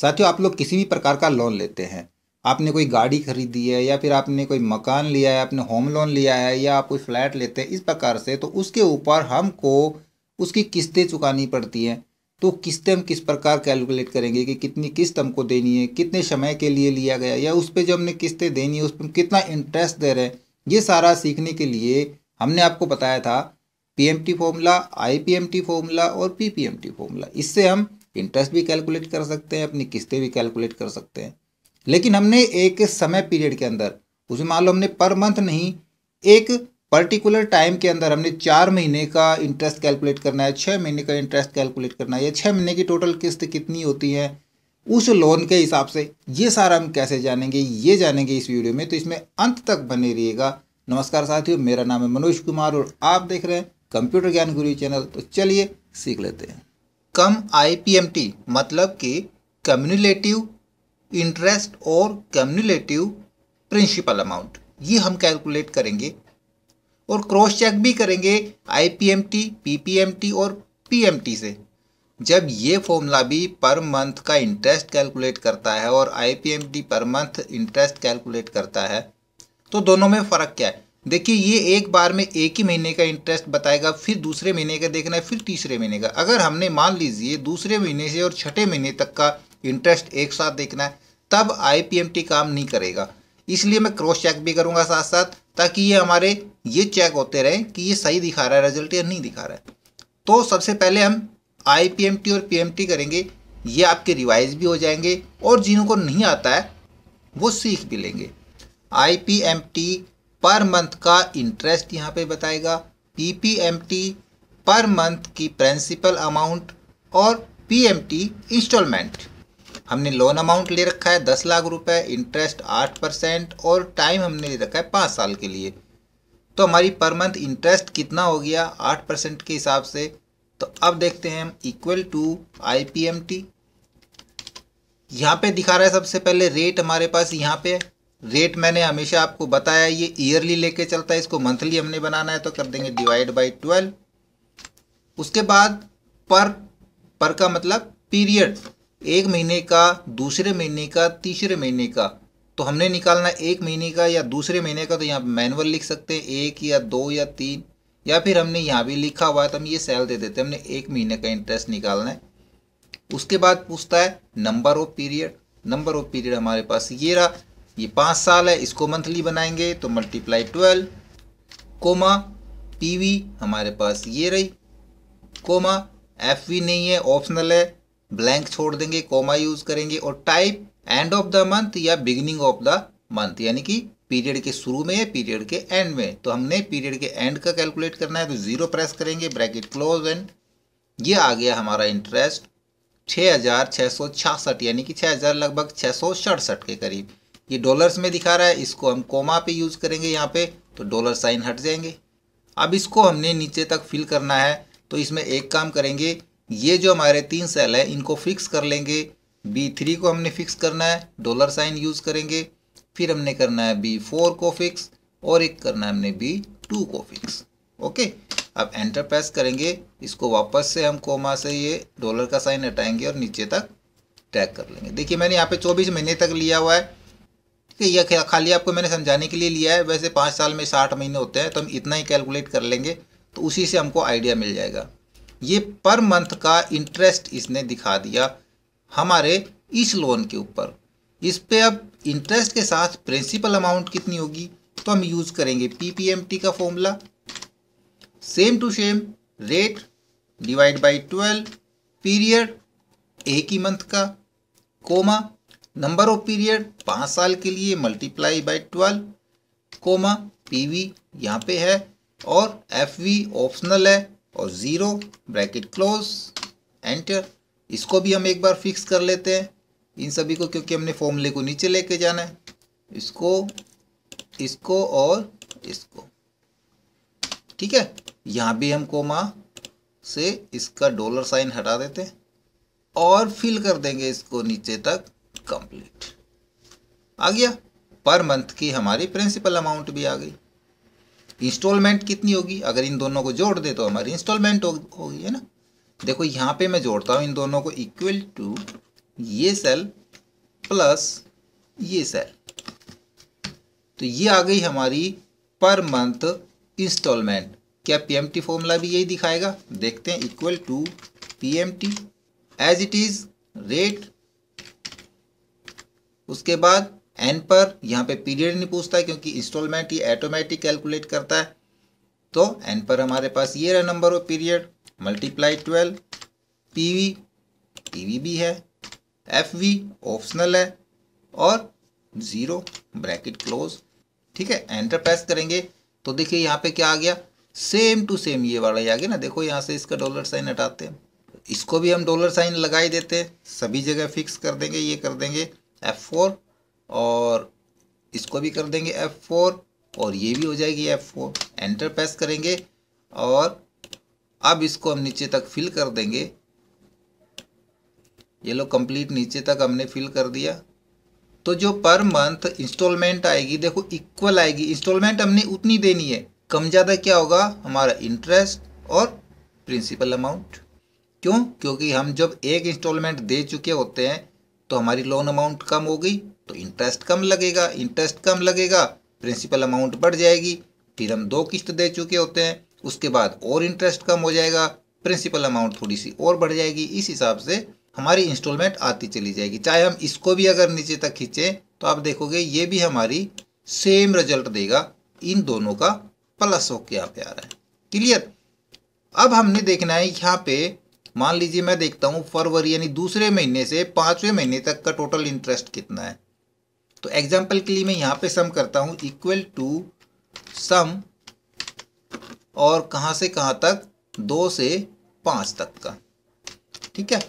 साथियों आप लोग किसी भी प्रकार का लोन लेते हैं आपने कोई गाड़ी खरीदी है या फिर आपने कोई मकान लिया है आपने होम लोन लिया है या आप कोई फ्लैट लेते हैं इस प्रकार से तो उसके ऊपर हमको उसकी किस्तें चुकानी पड़ती हैं तो किस्तें हम किस प्रकार कैलकुलेट करेंगे कि कितनी किस्त हमको देनी है कितने समय के लिए लिया गया या उस पर जो हमने किस्तें देनी है उस पर हम कितना इंटरेस्ट दे रहे हैं ये सारा सीखने के लिए हमने आपको बताया था P M T formula T formula और P P M T formula इससे हम इंटरेस्ट भी कैलकुलेट कर सकते हैं अपनी किस्तें भी कैलकुलेट कर सकते हैं लेकिन हमने एक समय पीरियड के अंदर उसमें मान लो हमने पर मंथ नहीं एक पर्टिकुलर टाइम के अंदर हमने चार महीने का इंटरेस्ट कैलकुलेट करना है छः महीने का इंटरेस्ट कैलकुलेट करना है या छः महीने की टोटल किस्त कितनी होती है उस लोन के हिसाब से ये सारा हम कैसे जानेंगे ये जानेंगे इस वीडियो में तो इसमें अंत तक बने रहिएगा नमस्कार साथियों मेरा नाम है मनोज कुमार और आप देख रहे हैं कंप्यूटर ज्ञान गुरु चैनल तो चलिए सीख लेते हैं कम आईपीएमटी मतलब कि कम्युनिलेटिव इंटरेस्ट और कम्युनिलेटिव प्रिंसिपल अमाउंट ये हम कैलकुलेट करेंगे और क्रॉस चेक भी करेंगे आईपीएमटी पीपीएमटी और पीएमटी से जब ये फॉर्मूला भी पर मंथ का इंटरेस्ट कैलकुलेट करता है और IPMT per month interest calculate करता है तो दोनों में फ़र्क क्या है देखिए ये एक बार में एक ही महीने का इंटरेस्ट बताएगा फिर दूसरे महीने का देखना है फिर तीसरे महीने का अगर हमने मान लीजिए दूसरे महीने से और छठे महीने तक का इंटरेस्ट एक साथ देखना है तब आई काम नहीं करेगा इसलिए मैं क्रॉस चेक भी करूँगा साथ साथ ताकि ये हमारे ये चेक होते रहें कि ये सही दिखा रहा है रिजल्ट या नहीं दिखा रहा है तो सबसे पहले हम आई और पी करेंगे ये आपके रिवाइज भी हो जाएंगे और जिनको नहीं आता है वो सीख भी लेंगे आई पर मंथ का इंटरेस्ट यहाँ पे बताएगा पीपीएमटी पर मंथ की प्रिंसिपल अमाउंट और पीएमटी इंस्टॉलमेंट हमने लोन अमाउंट ले रखा है दस लाख रुपए इंटरेस्ट आठ परसेंट और टाइम हमने ले रखा है पाँच साल के लिए तो हमारी पर मंथ इंटरेस्ट कितना हो गया आठ परसेंट के हिसाब से तो अब देखते हैं हम equal to I P M T यहाँ पर दिखा रहा है सबसे पहले रेट हमारे पास यहाँ पे रेट मैंने हमेशा आपको बताया ये ईयरली लेके चलता है इसको मंथली हमने बनाना है तो कर देंगे डिवाइड बाई ट्वेल्व उसके बाद पर पर का मतलब पीरियड एक महीने का दूसरे महीने का तीसरे महीने का तो हमने निकालना एक महीने का या दूसरे महीने का तो यहाँ मैनुअल लिख सकते हैं एक या दो या तीन या फिर हमने यहाँ भी लिखा हुआ है तो हम ये सेल दे देते हैं हमने एक महीने का इंटरेस्ट निकालना है उसके बाद पूछता है number of period number of period हमारे पास ये रहा ये पाँच साल है इसको मंथली बनाएंगे तो मल्टीप्लाई ट्वेल्व कोमा पी हमारे पास ये रही कोमा एफ वी नहीं है ऑप्शनल है ब्लैंक छोड़ देंगे कोमा यूज़ करेंगे और type end of the month या बिगिनिंग ऑफ द मंथ यानी कि पीरियड के शुरू में या पीरियड के एंड में तो हमने पीरियड के एंड का कैलकुलेट करना है तो ज़ीरो प्रेस करेंगे ब्रैकेट क्लोज एंड ये आ गया हमारा इंटरेस्ट छः हज़ार छः सौ छियासठ यानी कि छः हज़ार लगभग छः सौ सड़सठ के करीब ये डॉलर्स में दिखा रहा है इसको हम कोमा पे यूज़ करेंगे यहाँ पे तो डॉलर साइन हट जाएंगे अब इसको हमने नीचे तक फिल करना है तो इसमें एक काम करेंगे ये जो हमारे तीन सेल है इनको फिक्स कर लेंगे बी थ्री को हमने फिक्स करना है डॉलर साइन यूज़ करेंगे फिर हमने करना है बी फोर को फिक्स और एक करना है हमने बी टू को फिक्स ओके अब एंटर प्रेस करेंगे इसको वापस से हम कोमा से ये डॉलर का साइन हटाएंगे और नीचे तक ट्रैक कर लेंगे देखिए मैंने यहाँ पे 24 महीने तक लिया हुआ है ठीक है यह खाली आपको मैंने समझाने के लिए लिया है वैसे पाँच साल में साठ महीने होते हैं तो हम इतना ही कैलकुलेट कर लेंगे तो उसी से हमको आइडिया मिल जाएगा ये पर मंथ का इंटरेस्ट इसने दिखा दिया हमारे इस लोन के ऊपर इस पे अब इंटरेस्ट के साथ प्रिंसिपल अमाउंट कितनी होगी तो हम यूज़ करेंगे पीपीएमटी का formula same to same rate divide by twelve period एक ही मंथ का कोमा नंबर ऑफ पीरियड पाँच साल के लिए multiply by twelve comma P V यहाँ पे है और एफ वी ऑप्शनल है और ज़ीरो ब्रैकेट क्लोज एंटर इसको भी हम एक बार फिक्स कर लेते हैं इन सभी को क्योंकि हमने फॉर्मूले को नीचे लेके जाना है इसको इसको और इसको ठीक है यहाँ भी हम कोमा से इसका डॉलर साइन हटा देते हैं और फिल कर देंगे इसको नीचे तक कंप्लीट आ गया पर मंथ की हमारी प्रिंसिपल अमाउंट भी आ गई इंस्टॉलमेंट कितनी होगी अगर इन दोनों को जोड़ दे तो हमारी इंस्टॉलमेंट होगी है ना देखो यहाँ पे मैं जोड़ता हूँ इन दोनों को इक्वल टू ये सेल प्लस ये सेल तो ये आ गई हमारी पर मंथ इंस्टॉलमेंट क्या पीएमटी फॉर्मूला भी यही दिखाएगा देखते हैं equal to PMT as it is rate उसके बाद एन पर यहाँ पे पीरियड नहीं पूछता क्योंकि इंस्टॉलमेंट ये ऑटोमेटिक कैलकुलेट करता है तो एन पर हमारे पास ये रहा number of period multiply twelve P V P V भी है एफ वी ऑप्शनल है और ज़ीरो ब्रैकेट क्लोज ठीक है एंटर प्रेस करेंगे तो देखिए यहाँ पे क्या आ गया सेम टू सेम ये वाला ही आ गया ना देखो यहाँ से इसका डॉलर साइन हटाते हैं इसको भी हम डॉलर साइन लगा ही देते हैं सभी जगह फिक्स कर देंगे ये कर देंगे F4 और इसको भी कर देंगे F4 और ये भी हो जाएगी F4 एंटर प्रेस करेंगे और अब इसको हम नीचे तक फिल कर देंगे ये लो कंप्लीट नीचे तक हमने फिल कर दिया तो जो पर मंथ इंस्टॉलमेंट आएगी देखो इक्वल आएगी इंस्टॉलमेंट हमने उतनी देनी है कम ज़्यादा क्या होगा हमारा इंटरेस्ट और प्रिंसिपल अमाउंट क्यों क्योंकि हम जब एक इंस्टॉलमेंट दे चुके होते हैं तो हमारी लोन अमाउंट कम हो गई तो इंटरेस्ट कम लगेगा इंटरेस्ट कम लगेगा प्रिंसिपल अमाउंट बढ़ जाएगी फिर हम दो किस्त दे चुके होते हैं उसके बाद और इंटरेस्ट कम हो जाएगा प्रिंसिपल अमाउंट थोड़ी सी और बढ़ जाएगी इस हिसाब से हमारी इंस्टॉलमेंट आती चली जाएगी चाहे हम इसको भी अगर नीचे तक खींचें तो आप देखोगे ये भी हमारी सेम रिजल्ट देगा इन दोनों का प्लस हो यहाँ प्यार है क्लियर अब हमने देखना है यहाँ पे मान लीजिए मैं देखता हूँ फरवरी यानी दूसरे महीने से पाँचवें महीने तक का टोटल इंटरेस्ट कितना है तो एग्जाम्पल के लिए मैं यहाँ पे सम करता हूँ इक्वल टू सम और कहाँ से कहाँ तक दो से पाँच तक का ठीक है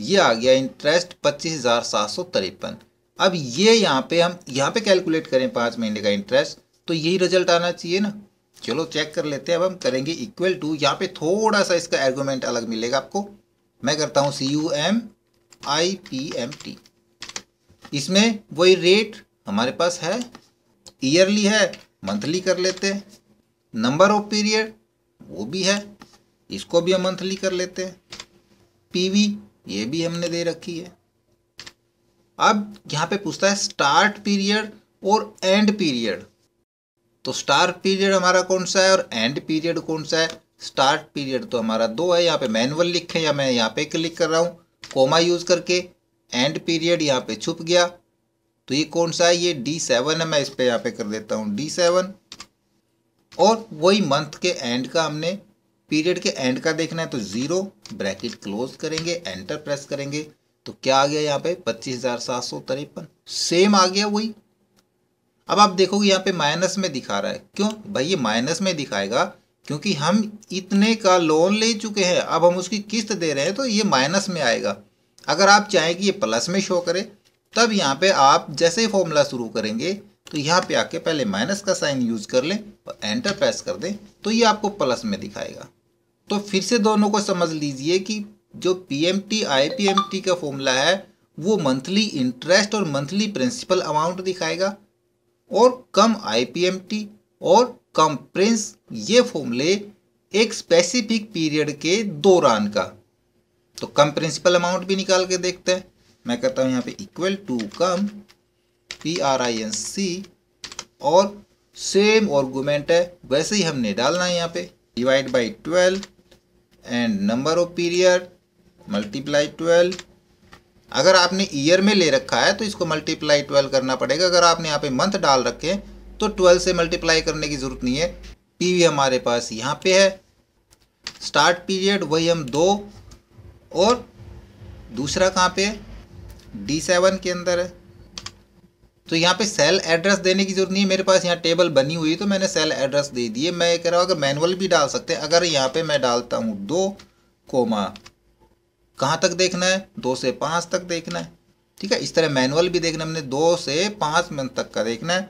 ये आ गया इंटरेस्ट पच्चीस हज़ार सात सौ तिरपन अब ये यहाँ पे हम यहाँ पे कैलकुलेट करें पाँच महीने का इंटरेस्ट तो यही रिजल्ट आना चाहिए ना चलो चेक कर लेते हैं अब हम करेंगे इक्वल टू यहाँ पे थोड़ा सा इसका एर्गोमेंट अलग मिलेगा आपको मैं करता हूँ C U M I P M T इसमें वही रेट हमारे पास है ईयरली है मंथली कर लेते हैं नंबर ऑफ पीरियड वो भी है इसको भी हम मंथली कर लेते हैं पीवी ये भी हमने दे रखी है अब यहाँ पे पूछता है स्टार्ट पीरियड और एंड पीरियड तो स्टार्ट पीरियड हमारा कौन सा है और एंड पीरियड कौन सा है स्टार्ट पीरियड तो हमारा दो है यहाँ पे मैनुअल लिखे या मैं यहाँ पे क्लिक कर रहा हूँ कोमा यूज़ करके एंड पीरियड यहाँ पे छुप गया तो ये कौन सा है ये डी सेवन है मैं इस पर यहाँ पे कर देता हूँ डी सेवन और वही मंथ के एंड का हमने पीरियड के एंड का देखना है तो ज़ीरो ब्रैकेट क्लोज करेंगे एंटर प्रेस करेंगे तो क्या आ गया यहाँ पे पच्चीस हज़ार सात सौ तिरपन सेम आ गया वही अब आप देखोगे यहाँ पे माइनस में दिखा रहा है क्यों भाई ये माइनस में दिखाएगा क्योंकि हम इतने का लोन ले चुके हैं अब हम उसकी किस्त दे रहे हैं तो ये माइनस में आएगा अगर आप चाहें कि ये प्लस में शो करे तब यहाँ पे आप जैसे ही फॉर्मूला शुरू करेंगे तो यहाँ पे आके पहले माइनस का साइन यूज कर लें और एंटर प्रेस कर दें तो ये आपको प्लस में दिखाएगा तो फिर से दोनों को समझ लीजिए कि जो P M T I P M T का फॉर्मूला है वो मंथली इंटरेस्ट और मंथली प्रिंसिपल अमाउंट दिखाएगा और कम आई और कम प्रिंस ये फॉर्मूले एक स्पेसिफिक पीरियड के दौरान का तो कम प्रिंसिपल अमाउंट भी निकाल के देखते हैं मैं कहता हूँ यहाँ पे equal to cum P R I N C और सेम ऑर्गूमेंट है वैसे ही हमने डालना है यहाँ पे divide by twelve end number of period multiply twelve अगर आपने ईयर में ले रखा है तो इसको मल्टीप्लाई ट्वेल्व करना पड़ेगा अगर आपने यहाँ पे मंथ डाल रखे हैं तो ट्वेल्व से मल्टीप्लाई करने की ज़रूरत नहीं है पीवी हमारे पास यहाँ पे है स्टार्ट पीरियड वही हम दो और दूसरा कहाँ पे डी सेवन के अंदर है तो यहाँ पे सेल एड्रेस देने की जरूरत नहीं है मेरे पास यहाँ टेबल बनी हुई तो मैंने सेल एड्रेस दे दिए मैं कह रहा हूँ अगर मैनुअल भी डाल सकते हैं अगर यहाँ पे मैं डालता हूँ दो कोमा कहाँ तक देखना है दो से पाँच तक देखना है ठीक है इस तरह मैनुअल भी देखना हमने दो से पाँच मिनट तक का देखना है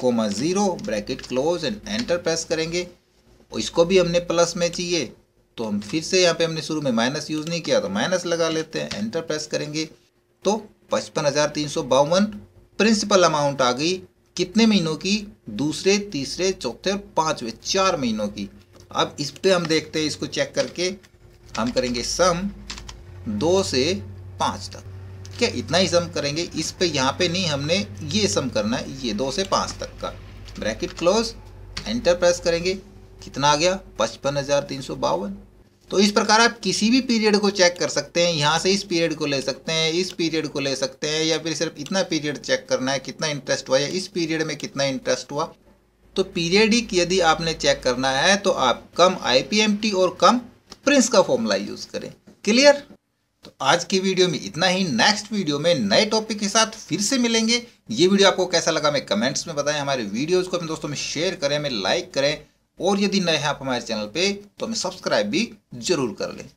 comma zero bracket close and enter press करेंगे इसको भी हमने प्लस में चाहिए तो हम फिर से यहाँ पे हमने शुरू में माइनस यूज़ नहीं किया तो माइनस लगा लेते हैं एंटर प्रेस करेंगे तो पचपन हज़ार तीन सौ बावन प्रिंसिपल अमाउंट आ गई कितने महीनों की दूसरे तीसरे चौथे और पाँचवें चार महीनों की अब इस पर हम देखते हैं इसको चेक करके हम करेंगे सम दो से पाँच तक क्या इतना ही सम करेंगे इस पे यहाँ पे नहीं हमने ये सम करना है ये दो से पाँच तक का ब्रैकेट क्लोज एंटर प्रेस करेंगे कितना आ गया पचपन हज़ार तीन सौ बावन तो इस प्रकार आप किसी भी पीरियड को चेक कर सकते हैं यहाँ से इस पीरियड को ले सकते हैं इस पीरियड को ले सकते हैं या फिर सिर्फ इतना पीरियड चेक करना है कितना इंटरेस्ट हुआ या इस पीरियड में कितना इंटरेस्ट हुआ तो पीरियडिक यदि आपने चेक करना है तो आप कम आई और कम प्रिंस का फॉर्मूला यूज़ करें क्लियर तो आज की वीडियो में इतना ही नेक्स्ट वीडियो में नए टॉपिक के साथ फिर से मिलेंगे ये वीडियो आपको कैसा लगा हमें कमेंट्स में बताएं हमारे वीडियोज़ को अपने दोस्तों में शेयर करें हमें लाइक करें और यदि नए हैं आप हमारे चैनल पे तो हमें सब्सक्राइब भी जरूर कर लें